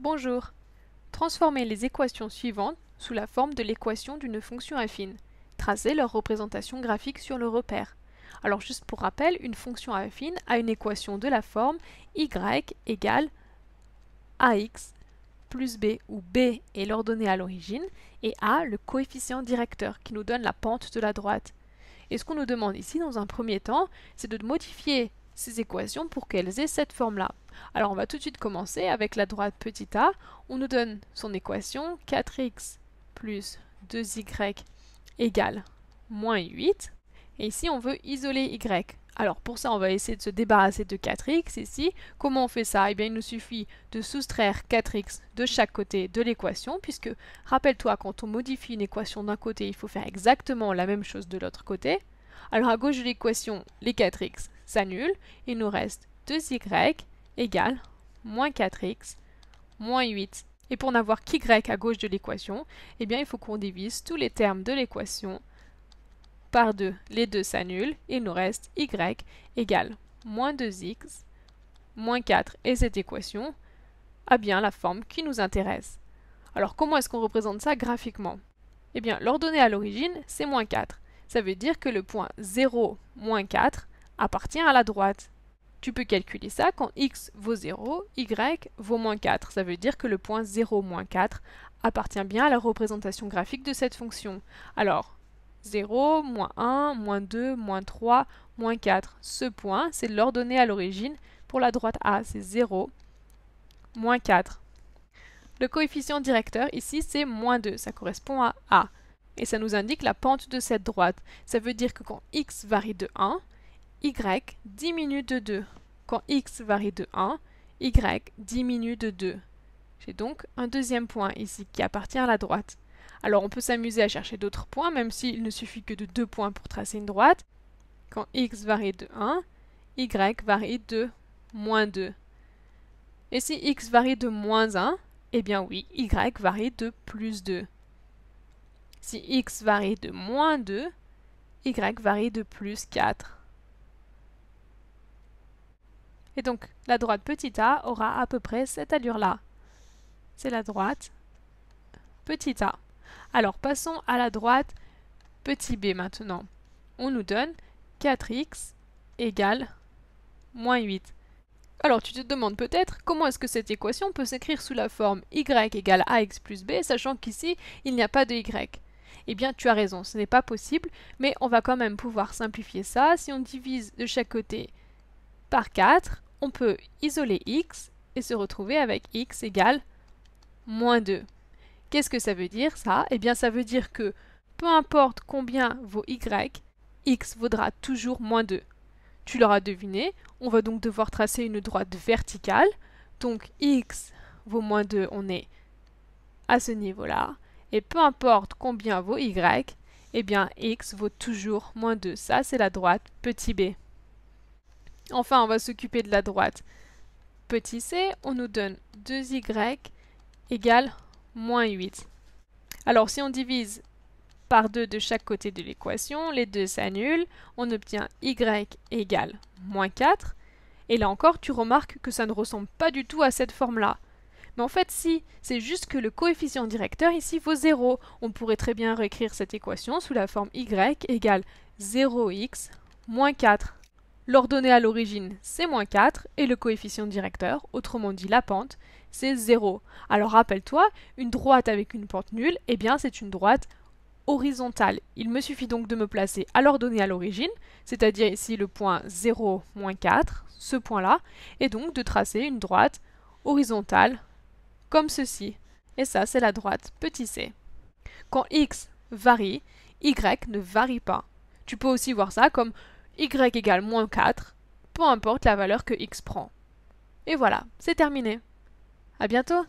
Bonjour. Transformez les équations suivantes sous la forme de l'équation d'une fonction affine. Tracez leur représentation graphique sur le repère. Alors juste pour rappel, une fonction affine a une équation de la forme y égale ax plus b où b est l'ordonnée à l'origine et a le coefficient directeur qui nous donne la pente de la droite. Et ce qu'on nous demande ici dans un premier temps, c'est de modifier ces équations pour qu'elles aient cette forme-là. Alors on va tout de suite commencer avec la droite petit a. On nous donne son équation 4x plus 2y égale moins 8. Et ici on veut isoler y. Alors pour ça on va essayer de se débarrasser de 4x ici. Comment on fait ça Eh bien il nous suffit de soustraire 4x de chaque côté de l'équation puisque rappelle-toi quand on modifie une équation d'un côté il faut faire exactement la même chose de l'autre côté. Alors à gauche de l'équation les 4x s'annulent. Il nous reste 2y égale moins 4x moins 8. Et pour n'avoir qu'y à gauche de l'équation, eh bien il faut qu'on divise tous les termes de l'équation par 2. Les deux s'annulent, il nous reste y égale moins 2x moins 4. Et cette équation a bien la forme qui nous intéresse. Alors comment est-ce qu'on représente ça graphiquement Eh bien l'ordonnée à l'origine, c'est moins 4. Ça veut dire que le point 0, moins 4 appartient à la droite tu peux calculer ça quand x vaut 0, y vaut moins 4. Ça veut dire que le point 0 moins 4 appartient bien à la représentation graphique de cette fonction. Alors, 0, moins 1, moins 2, moins 3, moins 4. Ce point, c'est l'ordonnée à l'origine pour la droite A, c'est 0, moins 4. Le coefficient directeur ici, c'est moins 2, ça correspond à A. Et ça nous indique la pente de cette droite. Ça veut dire que quand x varie de 1, y diminue de 2. Quand x varie de 1, y diminue de 2. J'ai donc un deuxième point ici qui appartient à la droite. Alors on peut s'amuser à chercher d'autres points, même s'il ne suffit que de deux points pour tracer une droite. Quand x varie de 1, y varie de moins 2. Et si x varie de moins 1, eh bien oui, y varie de plus 2. Si x varie de moins 2, y varie de plus 4. Et donc la droite petit a aura à peu près cette allure-là. C'est la droite petit a. Alors passons à la droite petit b maintenant. On nous donne 4x égale moins 8. Alors tu te demandes peut-être comment est-ce que cette équation peut s'écrire sous la forme y égale ax plus b, sachant qu'ici il n'y a pas de y. Eh bien tu as raison, ce n'est pas possible, mais on va quand même pouvoir simplifier ça. Si on divise de chaque côté par 4, on peut isoler x et se retrouver avec x égale moins 2. Qu'est-ce que ça veut dire ça Eh bien ça veut dire que peu importe combien vaut y, x vaudra toujours moins 2. Tu l'auras deviné, on va donc devoir tracer une droite verticale. Donc x vaut moins 2, on est à ce niveau-là. Et peu importe combien vaut y, eh bien x vaut toujours moins 2. Ça, c'est la droite petit b. Enfin, on va s'occuper de la droite. Petit c, on nous donne 2y égale moins 8. Alors, si on divise par 2 de chaque côté de l'équation, les deux s'annulent, on obtient y égale moins 4. Et là encore, tu remarques que ça ne ressemble pas du tout à cette forme-là. Mais en fait, si, c'est juste que le coefficient directeur ici vaut 0. On pourrait très bien réécrire cette équation sous la forme y égale 0x moins 4. L'ordonnée à l'origine, c'est moins 4, et le coefficient directeur, autrement dit la pente, c'est 0. Alors rappelle-toi, une droite avec une pente nulle, eh bien c'est une droite horizontale. Il me suffit donc de me placer à l'ordonnée à l'origine, c'est-à-dire ici le point 0, moins 4, ce point-là, et donc de tracer une droite horizontale, comme ceci. Et ça, c'est la droite petit c. Quand x varie, y ne varie pas. Tu peux aussi voir ça comme y égale moins 4, peu importe la valeur que x prend. Et voilà, c'est terminé. À bientôt